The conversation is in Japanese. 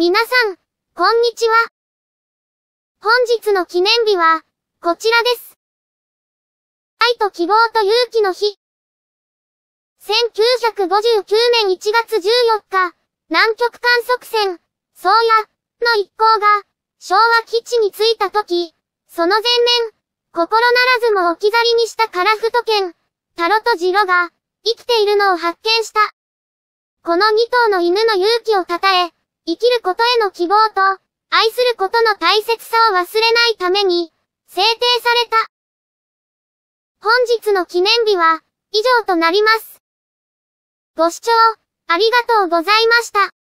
皆さん、こんにちは。本日の記念日は、こちらです。愛と希望と勇気の日。1959年1月14日、南極観測船、宗谷の一行が、昭和基地に着いた時、その前年、心ならずも置き去りにしたカラフト犬、タロとジロが、生きているのを発見した。この2頭の犬の勇気を称え、生きることへの希望と、愛することの大切さを忘れないために、制定された。本日の記念日は、以上となります。ご視聴、ありがとうございました。